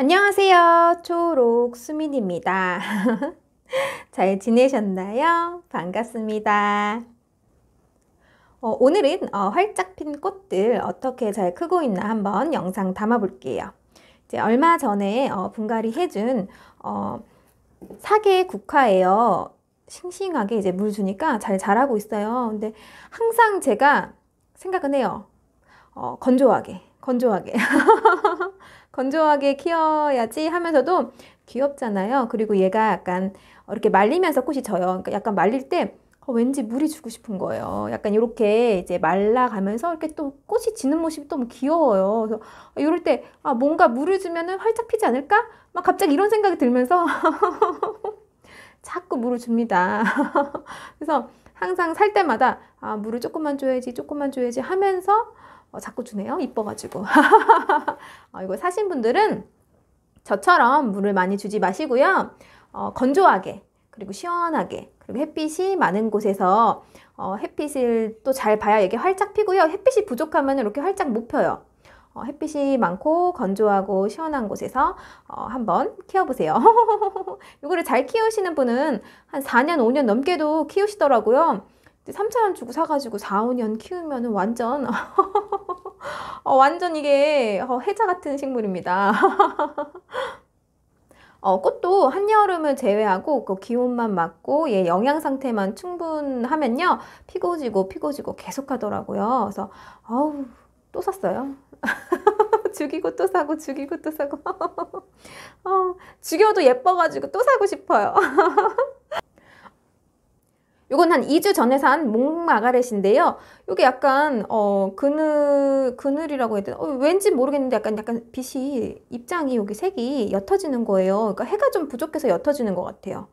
안녕하세요. 초록 수민입니다. 잘 지내셨나요? 반갑습니다. 어, 오늘은 어, 활짝 핀 꽃들 어떻게 잘 크고 있나 한번 영상 담아볼게요. 이제 얼마 전에 어, 분갈이 해준 어, 사계 국화예요. 싱싱하게 이제 물 주니까 잘 자라고 있어요. 근데 항상 제가 생각은 해요. 어, 건조하게 건조하게 건조하게 키워야지 하면서도 귀엽잖아요. 그리고 얘가 약간 이렇게 말리면서 꽃이 져요. 그러니까 약간 말릴 때 어, 왠지 물이 주고 싶은 거예요. 약간 이렇게 이제 말라가면서 이렇게 또 꽃이 지는 모습이 너무 뭐 귀여워요. 그래서 이럴 때 아, 뭔가 물을 주면은 활짝 피지 않을까? 막 갑자기 이런 생각이 들면서 자꾸 물을 줍니다. 그래서 항상 살 때마다 아, 물을 조금만 줘야지, 조금만 줘야지 하면서 어, 자꾸 주네요. 이뻐가지고. 어, 이거 사신 분들은 저처럼 물을 많이 주지 마시고요. 어, 건조하게 그리고 시원하게 그리고 햇빛이 많은 곳에서 어, 햇빛을 또 잘 봐야 이게 활짝 피고요. 햇빛이 부족하면 이렇게 활짝 못 펴요. 어, 햇빛이 많고 건조하고 시원한 곳에서 어, 한번 키워보세요. 이거를 잘 키우시는 분은 한 4년, 5년 넘게도 키우시더라고요. 3천원 주고 사가지고 4, 5년 키우면 완전 어, 완전 이게 어, 해자 같은 식물입니다. 어, 꽃도 한여름을 제외하고 그 기온만 맞고 얘 예, 영양 상태만 충분하면요 피고지고 피고지고 계속하더라고요. 그래서 어우 또 샀어요. 죽이고 또 사고 죽이고 또 사고 어, 죽여도 예뻐가지고 또 사고 싶어요. 요건 한 2주 전에 산 목마가렛인데요. 요게 약간 어 그늘 그늘이라고 해야 되나? 어, 왠지 모르겠는데 약간 약간 빛이 입장이 여기 색이 옅어지는 거예요. 그러니까 해가 좀 부족해서 옅어지는 것 같아요.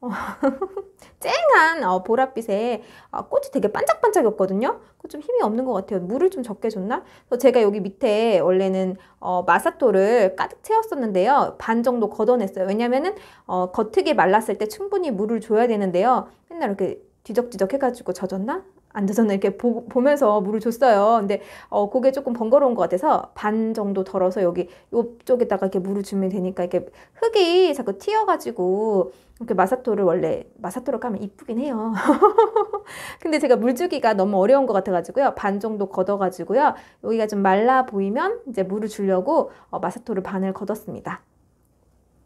쨍한 어, 보랏빛에 어, 꽃이 되게 반짝반짝였거든요. 좀 힘이 없는 것 같아요. 물을 좀 적게 줬나? 그래서 제가 여기 밑에 원래는 어, 마사토를 가득 채웠었는데요. 반 정도 걷어냈어요. 왜냐면은 어, 겉흙이 말랐을 때 충분히 물을 줘야 되는데요. 맨날 이렇게 뒤적뒤적 해가지고 젖었나? 앉아서 이렇게 보, 보 면서 물을 줬어요. 근데 어 그게 조금 번거로운 것 같아서 반 정도 덜어서 여기 요쪽에다가 이렇게 물을 주면 되니까 이렇게 흙이 자꾸 튀어가지고 이렇게 마사토를 원래 마사토로 까면 이쁘긴 해요. 근데 제가 물 주기가 너무 어려운 것 같아가지고요. 반 정도 걷어가지고요. 여기가 좀 말라 보이면 이제 물을 주려고 어 마사토를 반을 걷었습니다.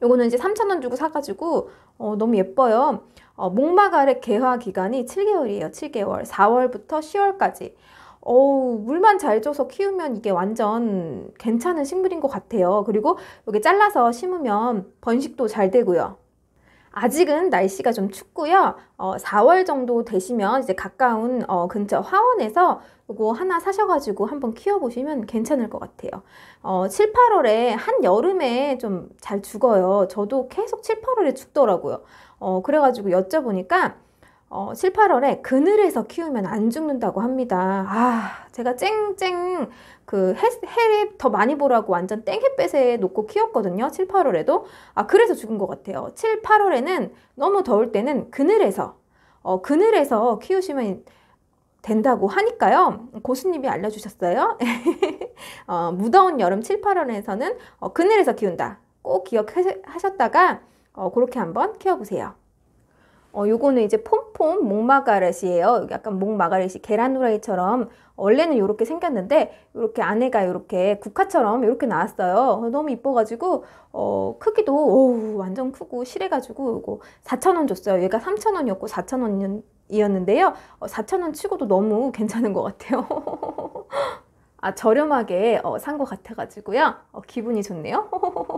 요거는 이제 3,000원 주고 사가지고 어, 너무 예뻐요. 어, 목마 아래 개화 기간이 7개월이에요. 7개월. 4월부터 10월까지. 어우, 물만 잘 줘서 키우면 이게 완전 괜찮은 식물인 것 같아요. 그리고 여기 잘라서 심으면 번식도 잘 되고요. 아직은 날씨가 좀 춥고요. 어, 4월 정도 되시면 이제 가까운 어, 근처 화원에서 이거 하나 사셔가지고 한번 키워보시면 괜찮을 것 같아요. 어, 7, 8월에 한여름에 좀 잘 죽어요. 저도 계속 7, 8월에 죽더라고요. 어, 그래가지고 여쭤보니까 어, 7, 8월에 그늘에서 키우면 안 죽는다고 합니다. 아, 제가 쨍쨍 그 해, 해더 많이 보라고 완전 땡햇볕에 놓고 키웠거든요. 7, 8월에도. 아, 그래서 죽은 것 같아요. 7, 8월에는 너무 더울 때는 그늘에서, 어, 그늘에서 키우시면 된다고 하니까요. 고수님이 알려주셨어요. 어, 무더운 여름 7, 8월에서는 어, 그늘에서 키운다. 꼭 기억하셨다가 어, 그렇게 한번 키워보세요. 어, 요거는 이제 폼폼 목마가렛이에요. 약간 목마가렛이 계란 후라이처럼 원래는 이렇게 생겼는데 이렇게 안에가 이렇게 국화처럼 이렇게 나왔어요. 어, 너무 이뻐가지고 어, 크기도 오 완전 크고 실해가지고 이거 4,000원 줬어요. 얘가 3,000원이었고 4,000원이었는데요. 어, 4,000원 치고도 너무 괜찮은 것 같아요. 아 저렴하게 어, 산것 같아가지고요. 어, 기분이 좋네요.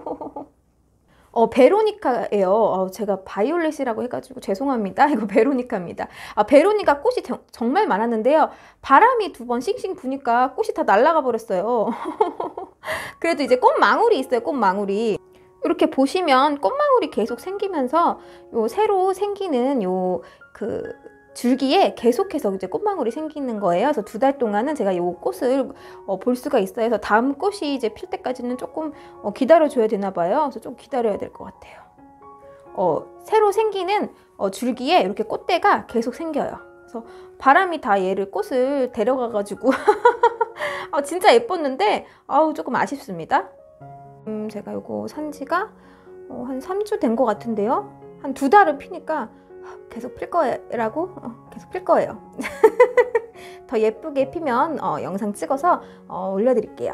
어, 베로니카예요. 어, 제가 바이올렛이라고 해가지고 죄송합니다. 이거 베로니카입니다. 아, 베로니카 꽃이 정, 정말 많았는데요. 바람이 두 번 싱싱 부니까 꽃이 다 날아가 버렸어요. 그래도 이제 꽃망울이 있어요. 꽃망울이. 이렇게 보시면 꽃망울이 계속 생기면서 요 새로 생기는 요그 줄기에 계속해서 이제 꽃망울이 생기는 거예요. 그래서 두 달 동안은 제가 이 꽃을 어, 볼 수가 있어요. 그래서 다음 꽃이 이제 필 때까지는 조금 어, 기다려줘야 되나 봐요. 그래서 좀 기다려야 될 것 같아요. 어, 새로 생기는 어, 줄기에 이렇게 꽃대가 계속 생겨요. 그래서 바람이 다 얘를 꽃을 데려가가지고 아, 진짜 예뻤는데 아우 조금 아쉽습니다. 음, 제가 이거 산지가 어, 한 3주 된 것 같은데요. 한 두 달을 피니까 계속 필 거라고 어, 계속 필 거예요 더 예쁘게 피면 어, 영상 찍어서 어, 올려드릴게요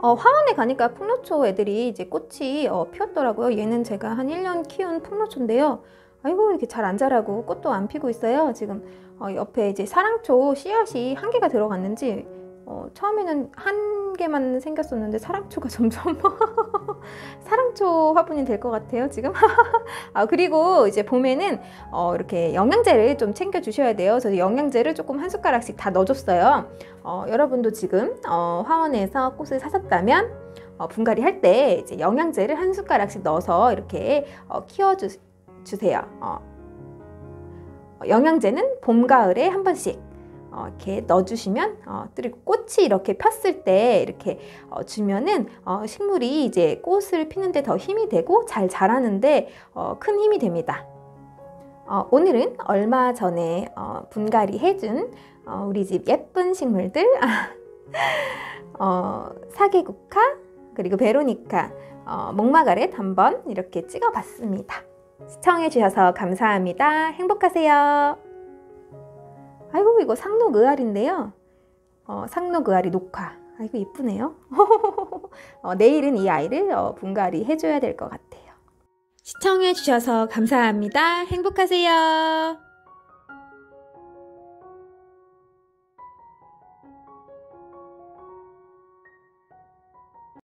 화원에 어, 가니까 풍로초 애들이 이제 꽃이 어, 피었더라고요 얘는 제가 한 1년 키운 풍로초인데요 아이고 이렇게 잘 안 자라고 꽃도 안 피고 있어요 지금 어, 옆에 이제 사랑초 씨앗이 한 개가 들어갔는지 어, 처음에는 한 개만 생겼었는데 사랑초가 점점 사랑초 화분이 될 것 같아요 지금 아 그리고 이제 봄에는 어, 이렇게 영양제를 좀 챙겨 주셔야 돼요 저도 영양제를 조금 한 숟가락씩 다 넣어줬어요 어, 여러분도 지금 어, 화원에서 꽃을 사셨다면 어, 분갈이 할 때 이제 영양제를 한 숟가락씩 넣어서 이렇게 어, 키워주세요 어, 영양제는 봄 가을에 한 번씩 어, 이렇게 넣어주시면 어, 그리고 꽃이 이렇게 폈을 때 이렇게 어, 주면은 어, 식물이 이제 꽃을 피는데 더 힘이 되고 잘 자라는데 어, 큰 힘이 됩니다. 어, 오늘은 얼마 전에 어, 분갈이 해준 어, 우리 집 예쁜 식물들 어, 사계국화 그리고 베로니카 어, 목마가렛 한번 이렇게 찍어봤습니다. 시청해주셔서 감사합니다. 행복하세요. 아이고 이거 상록 의알인데요. 어, 상록 의알이 녹화. 아이고 예쁘네요. 어, 내일은 이 아이를 어, 분갈이 해줘야 될 것 같아요. 시청해주셔서 감사합니다. 행복하세요.